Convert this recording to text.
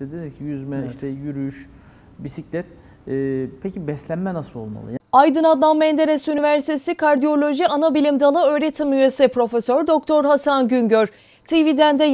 İşte dedik ki yüzme, evet. işte yürüyüş, bisiklet. Ee, peki beslenme nasıl olmalı? Aydın Adnan Menderes Üniversitesi Kardiyoloji Ana Bilim Dalı öğretim üyesi Profesör Doktor Hasan Güngör TV'den de